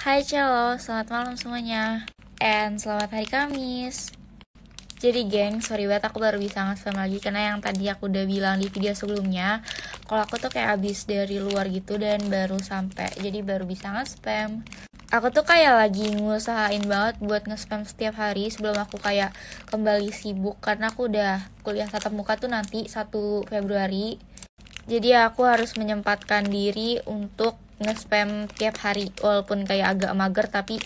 Hai Celo, selamat malam semuanya And selamat hari Kamis Jadi geng, sorry banget aku baru bisa nge-spam lagi Karena yang tadi aku udah bilang di video sebelumnya Kalau aku tuh kayak abis dari luar gitu dan baru sampai Jadi baru bisa nge-spam Aku tuh kayak lagi ngusahain banget buat nge-spam setiap hari Sebelum aku kayak kembali sibuk Karena aku udah kuliah tatap muka tuh nanti 1 Februari jadi aku harus menyempatkan diri untuk nge-spam tiap hari walaupun kayak agak mager tapi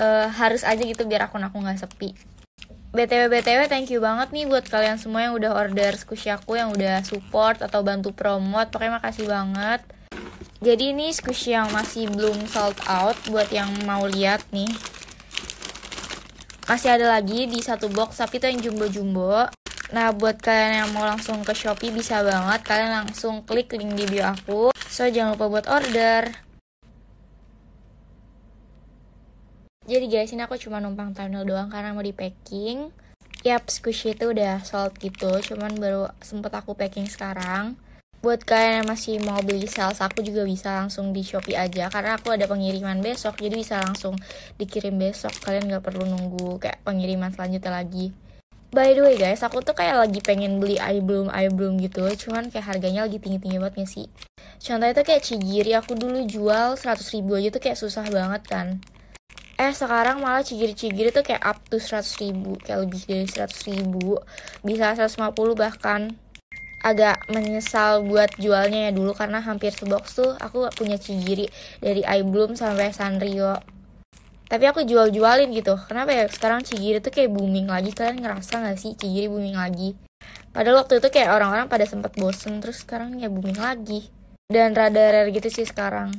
uh, harus aja gitu biar akun aku nggak sepi BTW BTW thank you banget nih buat kalian semua yang udah order squishy aku yang udah support atau bantu promote pokoknya makasih banget jadi ini squishy yang masih belum sold out buat yang mau lihat nih masih ada lagi di satu box tapi itu yang jumbo-jumbo nah buat kalian yang mau langsung ke Shopee bisa banget kalian langsung klik link di bio aku So jangan lupa buat order. Jadi guys, ini aku cuma numpang thumbnail doang karena mau di packing. Yap, squishy itu udah sold gitu, cuman baru sempet aku packing sekarang. Buat kalian yang masih mau beli sales aku juga bisa langsung di Shopee aja Karena aku ada pengiriman besok, jadi bisa langsung dikirim besok Kalian gak perlu nunggu kayak pengiriman selanjutnya lagi By the way guys, aku tuh kayak lagi pengen beli eye bloom eye bloom gitu, cuman kayak harganya lagi tinggi tinggi banget gak sih? Contohnya tuh kayak cigiri, aku dulu jual 100 ribu aja tuh kayak susah banget kan. Eh sekarang malah cigiri-cigiri tuh kayak up to 100 ribu, kayak lebih dari 100 ribu, bisa 150 bahkan. Agak menyesal buat jualnya ya dulu karena hampir sebox tuh aku punya cigiri dari eye bloom sampai sanrio tapi aku jual-jualin gitu kenapa ya sekarang Cigiri tuh kayak booming lagi kalian ngerasa gak sih Cigiri booming lagi padahal waktu itu kayak orang-orang pada sempat bosen terus sekarang ya booming lagi dan rada rare gitu sih sekarang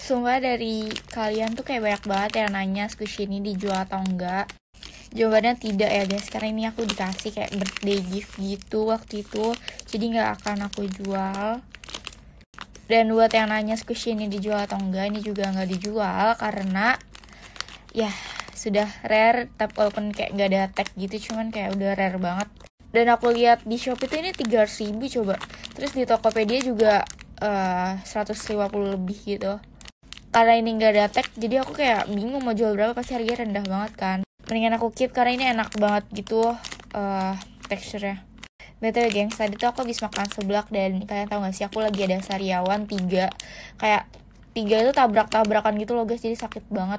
sumpah dari kalian tuh kayak banyak banget yang nanya squishy ini dijual atau enggak jawabannya tidak ya guys karena ini aku dikasih kayak birthday gift gitu waktu itu jadi nggak akan aku jual dan buat yang nanya squishy ini dijual atau enggak ini juga enggak dijual karena ya sudah rare tapi walaupun kayak nggak ada tag gitu cuman kayak udah rare banget dan aku lihat di shopee tuh ini 300 ribu coba terus di Tokopedia juga eh, uh, 150 lebih gitu karena ini nggak ada tag jadi aku kayak bingung mau jual berapa pasti harganya rendah banget kan mendingan aku keep karena ini enak banget gitu uh, teksturnya Betul gengs, tadi tuh aku habis makan seblak dan kalian tau gak sih aku lagi ada sariawan tiga Kayak tiga itu tabrak-tabrakan gitu loh guys, jadi sakit banget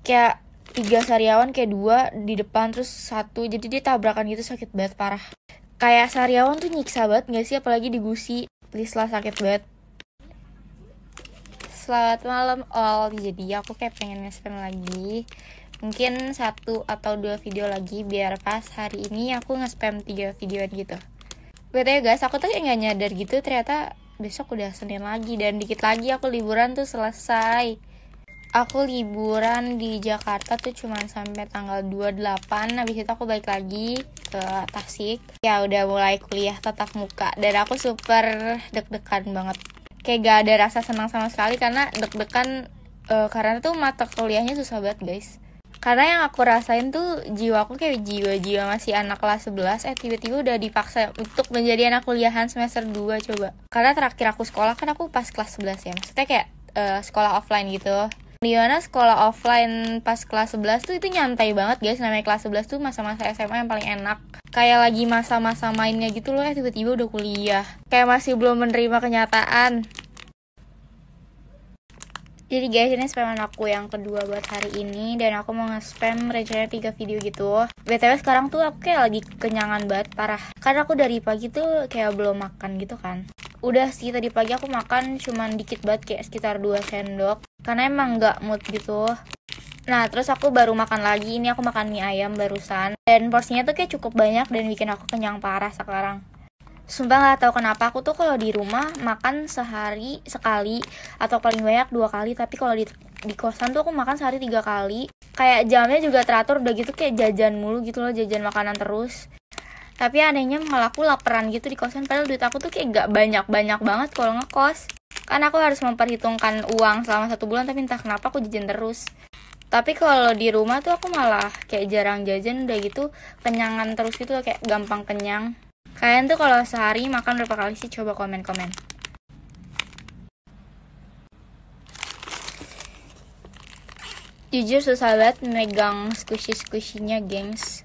Kayak tiga sariawan kayak dua di depan terus satu jadi dia tabrakan gitu sakit banget parah kayak sariawan tuh nyiksa banget gak sih apalagi di gusi please lah sakit banget selamat malam all jadi aku kayak pengen ngespen lagi mungkin satu atau dua video lagi biar pas hari ini aku nge-spam tiga videoan gitu Betul ya guys aku tuh nggak nyadar gitu ternyata besok udah senin lagi dan dikit lagi aku liburan tuh selesai aku liburan di Jakarta tuh cuman sampai tanggal 28 habis itu aku balik lagi ke Tasik ya udah mulai kuliah tatap muka dan aku super deg-degan banget kayak gak ada rasa senang sama sekali karena deg-degan uh, karena tuh mata kuliahnya susah banget guys karena yang aku rasain tuh jiwa aku kayak jiwa-jiwa masih anak kelas 11 eh tiba-tiba udah dipaksa untuk menjadi anak kuliahan semester 2 coba karena terakhir aku sekolah kan aku pas kelas 11 ya maksudnya kayak uh, sekolah offline gitu di mana sekolah offline pas kelas 11 tuh itu nyantai banget guys Namanya kelas 11 tuh masa-masa SMA yang paling enak Kayak lagi masa-masa mainnya gitu loh eh tiba-tiba udah kuliah Kayak masih belum menerima kenyataan jadi guys ini spaman aku yang kedua buat hari ini dan aku mau nge-spam rencananya 3 video gitu btw sekarang tuh aku kayak lagi kenyangan banget parah karena aku dari pagi tuh kayak belum makan gitu kan udah sih tadi pagi aku makan cuman dikit banget kayak sekitar 2 sendok karena emang gak mood gitu Nah, terus aku baru makan lagi. Ini aku makan mie ayam barusan. Dan porsinya tuh kayak cukup banyak dan bikin aku kenyang parah sekarang. Sumpah nggak tahu kenapa aku tuh kalau di rumah makan sehari sekali atau paling banyak dua kali tapi kalau di di kosan tuh aku makan sehari tiga kali kayak jamnya juga teratur udah gitu kayak jajan mulu gitu loh jajan makanan terus tapi anehnya malah aku laparan gitu di kosan padahal duit aku tuh kayak gak banyak banyak banget kalau ngekos kan aku harus memperhitungkan uang selama satu bulan tapi entah kenapa aku jajan terus tapi kalau di rumah tuh aku malah kayak jarang jajan udah gitu kenyangan terus gitu loh, kayak gampang kenyang Kalian tuh kalau sehari makan berapa kali sih? Coba komen-komen. Jujur susah banget megang squishy squishy nya gengs.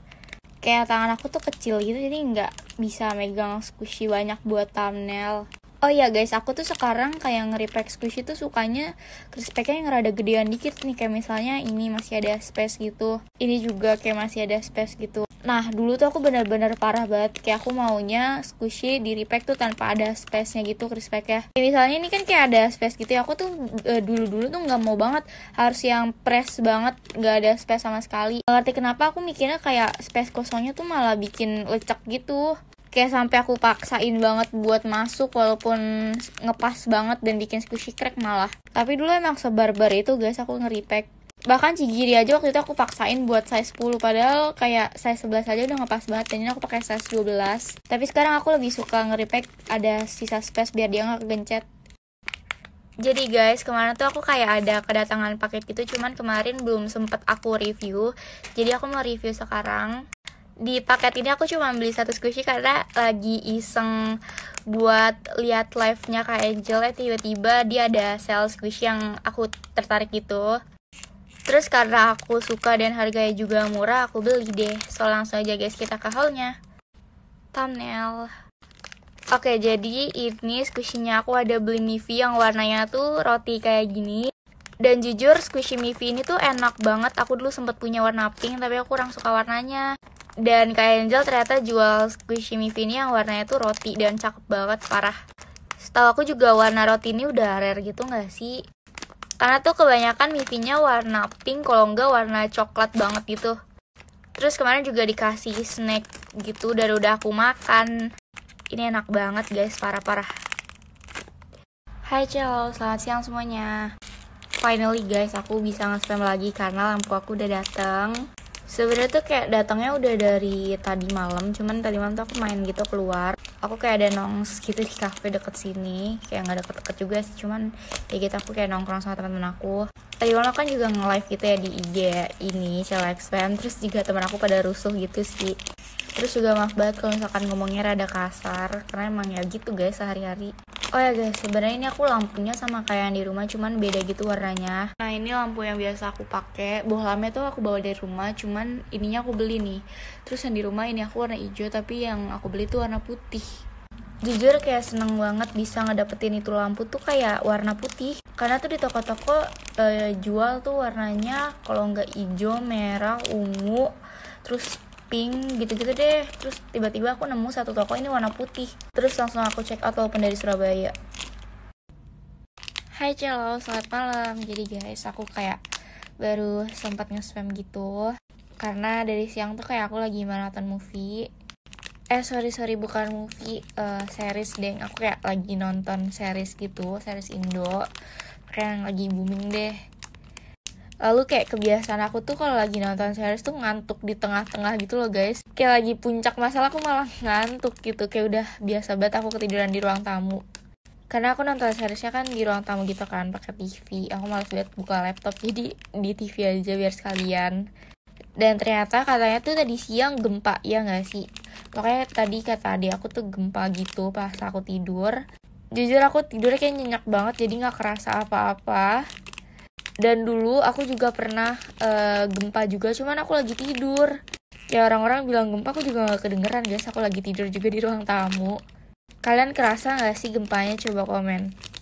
Kayak tangan aku tuh kecil gitu, jadi nggak bisa megang squishy banyak buat thumbnail. Oh iya guys, aku tuh sekarang kayak nge-repack squishy tuh sukanya respectnya yang rada gedean dikit nih Kayak misalnya ini masih ada space gitu Ini juga kayak masih ada space gitu Nah dulu tuh aku bener-bener parah banget Kayak aku maunya squishy di repack tuh tanpa ada space-nya gitu respect ya kayak Misalnya ini kan kayak ada space gitu ya Aku tuh eh, dulu-dulu e, tuh gak mau banget Harus yang press banget Gak ada space sama sekali Gak ngerti kenapa aku mikirnya kayak space kosongnya tuh malah bikin lecek gitu kayak sampai aku paksain banget buat masuk walaupun ngepas banget dan bikin squishy crack malah tapi dulu emang sebarbar itu guys aku ngeripack bahkan cigiri aja waktu itu aku paksain buat size 10 padahal kayak size 11 aja udah ngepas banget dan ini aku pakai size 12 tapi sekarang aku lebih suka nge-repack ada sisa space biar dia nggak kegencet jadi guys, kemarin tuh aku kayak ada kedatangan paket gitu, cuman kemarin belum sempet aku review. Jadi aku mau review sekarang. Di paket ini aku cuma beli satu squishy karena lagi iseng buat lihat live-nya Kak Angel eh, tiba-tiba dia ada sales squishy yang aku tertarik gitu. Terus karena aku suka dan harganya juga murah, aku beli deh. So langsung aja guys kita ke haulnya. Thumbnail. Oke, jadi ini squishy-nya aku ada beli Mifi yang warnanya tuh roti kayak gini. Dan jujur, squishy Mifi ini tuh enak banget. Aku dulu sempet punya warna pink, tapi aku kurang suka warnanya. Dan kayak Angel ternyata jual squishy Mifi ini yang warnanya tuh roti dan cakep banget, parah. Setahu aku juga warna roti ini udah rare gitu nggak sih? karena tuh kebanyakan mifinya warna pink kalau enggak warna coklat banget gitu terus kemarin juga dikasih snack gitu dan udah aku makan ini enak banget guys parah-parah Hai Celo, selamat siang semuanya Finally guys, aku bisa nge-spam lagi karena lampu aku udah dateng sebenarnya tuh kayak datangnya udah dari tadi malam cuman tadi malam tuh aku main gitu keluar aku kayak ada nongs gitu di cafe deket sini kayak nggak deket-deket juga sih cuman kayak gitu aku kayak nongkrong sama teman-teman aku tadi malam kan juga nge-live gitu ya di IG ya, ini live Spam terus juga teman aku pada rusuh gitu sih terus juga maaf banget kalau misalkan ngomongnya rada kasar karena emang ya gitu guys sehari-hari Oh ya guys, sebenarnya ini aku lampunya sama kayak yang di rumah, cuman beda gitu warnanya. Nah ini lampu yang biasa aku pakai, bohlamnya tuh aku bawa dari rumah, cuman ininya aku beli nih. Terus yang di rumah ini aku warna hijau, tapi yang aku beli tuh warna putih. Jujur kayak seneng banget bisa ngedapetin itu lampu tuh kayak warna putih. Karena tuh di toko-toko eh, jual tuh warnanya kalau nggak hijau, merah, ungu, terus pink gitu-gitu deh terus tiba-tiba aku nemu satu toko ini warna putih terus langsung aku check out walaupun dari Surabaya Hai Celo, selamat malam Jadi guys, aku kayak baru sempat nge-spam gitu Karena dari siang tuh kayak aku lagi maraton movie Eh sorry sorry bukan movie uh, series deh Aku kayak lagi nonton series gitu Series Indo Kayak yang lagi booming deh lalu kayak kebiasaan aku tuh kalau lagi nonton series tuh ngantuk di tengah-tengah gitu loh guys kayak lagi puncak masalah aku malah ngantuk gitu kayak udah biasa banget aku ketiduran di ruang tamu karena aku nonton seriesnya kan di ruang tamu gitu kan pakai TV aku malas banget buka laptop jadi di TV aja biar sekalian dan ternyata katanya tuh tadi siang gempa ya nggak sih pokoknya tadi kata adik aku tuh gempa gitu pas aku tidur jujur aku tidurnya kayak nyenyak banget jadi nggak kerasa apa-apa dan dulu aku juga pernah uh, gempa juga cuman aku lagi tidur ya orang-orang bilang gempa aku juga gak kedengeran guys aku lagi tidur juga di ruang tamu kalian kerasa gak sih gempanya coba komen